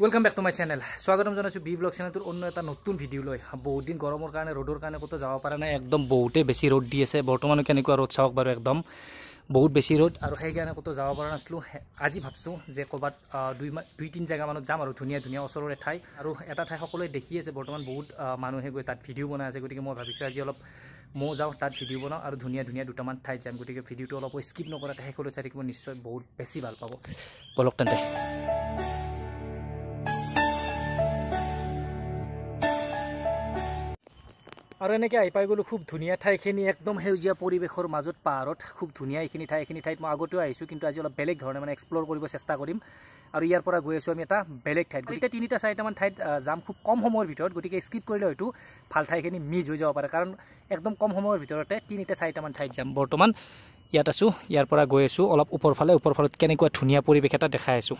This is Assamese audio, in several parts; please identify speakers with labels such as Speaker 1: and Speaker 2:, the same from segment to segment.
Speaker 1: welcome back to my channel স্বাগতম জানাইছো বি ব্লগ চ্যানেলটোর অন্য একটা নতুন ভিডিও লো বহুদিন গরমের কারণে রোডর কারণে কোথাও যাওয়া পারা নাই একদম বহুতে বেশি রোড দিয়ে আছে বর্তমানে কেনেকুয়া রোড চাওক বারো একদম বহুত বেশি রোড আর সেই কারণে কোথাও যাওয়া পারা নাশিল আজি ভাবছো যে কবাত দুই দুই তিন জায়গা মানুষ যাম আর ধুনিয়া ধুনিয়া ওসরের ঠাই আর একটা ঠাই সকলে দেখি আছে বর্তমান বহুত মানুষে গিয়ে তাত ভিডিও বনায় আছে গতিকে মই ভাবিছো আজি অল্প মো যাও তাত ভিডিও বনাও আর ধুনিয়া ধুনিয়া দুটামান ঠাই যাম গতিকে ভিডিওটা অল্প স্কিপ নকরাকে শেষ চাই থাকবে নিশ্চয় বহুত বেশি ভাল পাব বলক তেন্তে আৰু এনেকৈ আহি পাই গ'লোঁ খুব ধুনীয়া ঠাইখিনি একদম সেউজীয়া পৰিৱেশৰ মাজত পাহাৰত খুব ধুনীয়া এইখিনি ঠাই এইখিনি ঠাইত মই আগতেও আহিছোঁ কিন্তু আজি অলপ বেলেগ ধৰণে মানে এক্সপ্ল'ৰ কৰিব চেষ্টা কৰিম আৰু ইয়াৰ পৰা গৈ আছোঁ আমি এটা বেলেগ ঠাইত গতিকে তিনিটা চাৰিটামান ঠাইত যাম খুব কম সময়ৰ ভিতৰত গতিকে স্কিপ কৰিলে হয়তো ভাল ঠাইখিনি মিছ হৈ যাব পাৰে কাৰণ একদম কম সময়ৰ ভিতৰতে তিনিটা চাৰিটামান ঠাইত যাম বৰ্তমান ইয়াত আছোঁ ইয়াৰ পৰা গৈ আছোঁ অলপ ওপৰফালে ওপৰফালত কেনেকুৱা ধুনীয়া পৰিৱেশ এটা দেখাই আছোঁ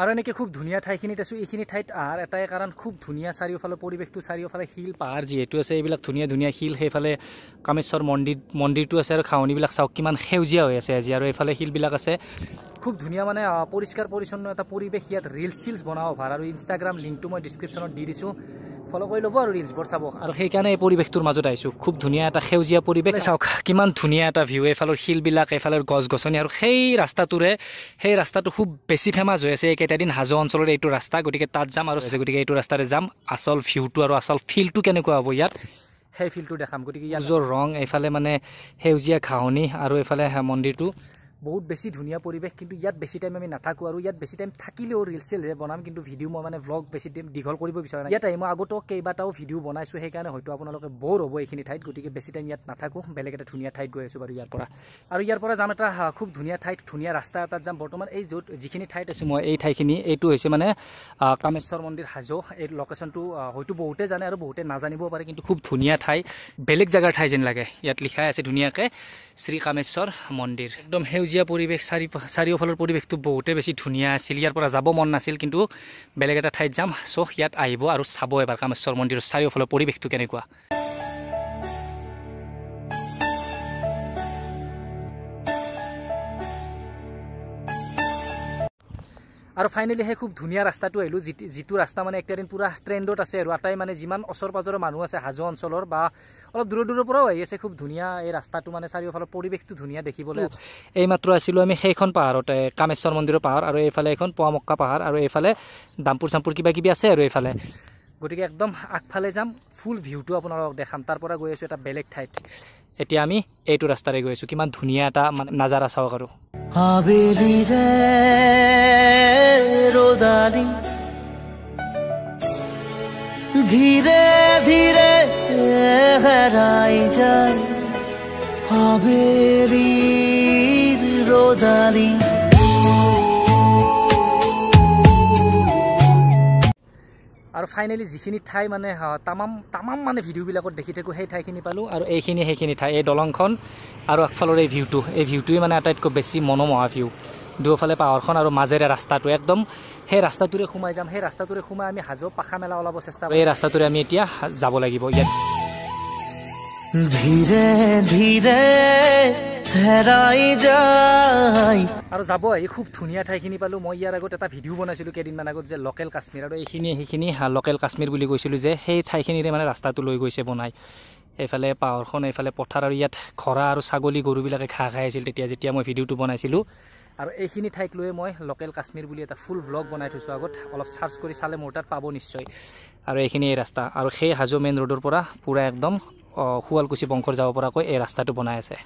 Speaker 1: আৰু এনেকৈ খুব ধুনীয়া ঠাইখিনিত আছোঁ এইখিনি ঠাইত আহাৰ এটাই কাৰণ খুব ধুনীয়া চাৰিওফালে পৰিৱেশটো চাৰিওফালে শিল পাহাৰ যিহেতু আছে এইবিলাক ধুনীয়া ধুনীয়া শিল সেইফালে কামেশ্বৰ মন্দিৰ মন্দিৰটো আছে আৰু খাহনিবিলাক চাওক কিমান সেউজীয়া হৈ আছে আজি আৰু এইফালে শিলবিলাক আছে খুব ধুনীয়া মানে পৰিষ্কাৰ পৰিচ্ছন্ন এটা পৰিৱেশ ইয়াত ৰিলছ চিলছ বনাব ভাল আৰু ইনষ্টাগ্ৰাম লিংকটো মই ডিছক্ৰিপশ্যনত দি দিছোঁ ফলো কৰি ল'ব আৰু ৰিলছবোৰ চাব আৰু সেইকাৰণে এই পৰিৱেশটোৰ মাজত আহিছোঁ খুব ধুনীয়া এটা সেউজীয়া পৰিৱেশ চাওক কিমান ধুনীয়া এটা ভিউ এইফালৰ শিলবিলাক এইফালৰ গছ গছনি আৰু সেই ৰাস্তাটোৰে সেই ৰাস্তাটো খুব বেছি ফেমাছ হৈ আছে এইকেইটা দিন হাজো অঞ্চলৰ এইটো ৰাস্তা গতিকে তাত যাম আৰু গতিকে এইটো ৰাস্তাৰে যাম আচল ভিউটো আৰু আচল ফিল্ডটো কেনেকুৱা হ'ব ইয়াত সেই ফিল্ডটো দেখাম গতিকে ইয়াৰ যোৰ ৰং এইফালে মানে সেউজীয়া ঘাঁহনি আৰু এইফালে মন্দিৰটো বহুত বেছি ধুনীয়া পৰিৱেশ কিন্তু ইয়াত বেছি টাইম আমি নাথাকোঁ আৰু ইয়াত বেছি টাইম থাকিলেও ৰিল চিলৰে বনাম কিন্তু ভিডিঅ' মই মানে ব্লগ বেছি টাইম দীঘল কৰিব বিচৰা নাই ইয়াত মই আগতেও কেইবাটাও ভিডিঅ' বনাইছোঁ সেইকাৰণে হয়তো আপোনালোকে বৰ হ'ব এইখিনি ঠাইত গতিকে বেছি টাইম ইয়াত নাথাকোঁ বেলেগ এটা ধুনীয়া ঠাইত গৈ আছোঁ বাৰু ইয়াৰ পৰা আৰু ইয়াৰ পৰা যাম এটা খুব ধুনীয়া ঠাইত ধুনীয়া ৰাস্তা এটা যাম বৰ্তমান এই য'ত যিখিনি ঠাইত আছোঁ মই এই ঠাইখিনি এইটো হৈছে মানে কামেশ্বৰ মন্দিৰ হাজো এই লোকেশ্যনটো হয়তো বহুতে জানে আৰু বহুতে নাজানিবও পাৰে কিন্তু খুব ধুনীয়া ঠাই বেলেগ জেগাৰ ঠাই যেন লাগে ইয়াত লিখাই আছে ধুনীয়াকৈ শ্ৰী কামেশ্বৰ মন্দিৰ একদম সেউজ সেউজীয়া পৰিৱেশ চাৰি চাৰিওফালৰ পৰিৱেশটো বহুতেই বেছি ধুনীয়া আছিল ইয়াৰ পৰা যাব মন নাছিল কিন্তু বেলেগ এটা ঠাইত যাম চ' ইয়াত আহিব আৰু চাব এবাৰ কামেশ্বৰ মন্দিৰৰ চাৰিওফালৰ পৰিৱেশটো কেনেকুৱা আৰু ফাইনেলি সেই খুব ধুনীয়া ৰাস্তাটো আহিলোঁ যি যিটো ৰাস্তা মানে একেদিন পূৰা ট্ৰেণ্ডত আছে আৰু আটাই মানে যিমান ওচৰ পাঁজৰৰ মানুহ আছে হাজো অঞ্চলৰ বা অলপ দূৰৰ দূৰৰ পৰাও আহি আছে খুব ধুনীয়া এই ৰাস্তাটো মানে চাৰিওফালৰ পৰিৱেশটো ধুনীয়া দেখিবলৈ এইমাত্ৰ আছিলোঁ আমি সেইখন পাহাৰতে কামেশ্বৰ মন্দিৰৰ পাহাৰ আৰু এইফালে এইখন পোৱামক্কা পাহাৰ আৰু এইফালে দামপুৰ চামপুৰ কিবা কিবি আছে আৰু এইফালে গতিকে একদম আগফালে যাম ফুল ভিউটো আপোনালোকক দেখাম তাৰ পৰা গৈ আছোঁ এটা বেলেগ ঠাইত এতিয়া আমি এইটো ৰাস্তাৰে গৈ আছোঁ কিমান ধুনীয়া এটা মানে নাজাৰা চাওক আৰু ধীৰে ধীৰে হেৰাই যায় হাবেৰীৰ ৰদাৰী আৰু ফাইনেলি যিখিনি ঠাই মানে তামাম তামাম মানে ভিডিঅ'বিলাকত দেখি থাকোঁ সেই ঠাইখিনি পালোঁ আৰু এইখিনি সেইখিনি ঠাই এই দলংখন আৰু আগফালৰ এই ভিউটো এই ভিউটোৱেই মানে আটাইতকৈ বেছি মনোমোহা ভিউ দুয়োফালে পাহাৰখন আৰু মাজেৰে ৰাস্তাটো একদম সেই ৰাস্তাটোৰে সোমাই যাম সেই ৰাস্তাটোৰে সোমাই আমি হাজো পাখা মেলা ওলাব চেষ্টা কৰোঁ এই ৰাস্তাটোৰে আমি এতিয়া যাব লাগিব ইয়াত ধীৰে ধীৰে আৰু যাব আহি খুব ধুনীয়া ঠাইখিনি পালোঁ মই ইয়াৰ আগত এটা ভিডিঅ' বনাইছিলোঁ কেইদিনমান আগত যে লোকেল কাশ্মীৰ আৰু এইখিনি সেইখিনি লোকেল কাশ্মীৰ বুলি কৈছিলোঁ যে সেই ঠাইখিনিৰে মানে ৰাস্তাটো লৈ গৈছে বনাই এইফালে পাহাৰখন এইফালে পথাৰ আৰু ইয়াত ঘৰা আৰু ছাগলী গৰুবিলাকে ঘাঁহ খাই আছিল তেতিয়া যেতিয়া মই ভিডিঅ'টো বনাইছিলোঁ আৰু এইখিনি ঠাইক লৈয়ে মই লোকেল কাশ্মীৰ বুলি এটা ফুল ব্লগ বনাই থৈছোঁ আগত অলপ চাৰ্চ কৰি চালে মোৰ তাত পাব নিশ্চয় আৰু এইখিনি এই ৰাস্তা আৰু সেই হাজো মেইন ৰোডৰ পৰা পূৰা একদম শুৱালকুছি বংশৰ যাব পৰাকৈ এই ৰাস্তাটো বনাই আছে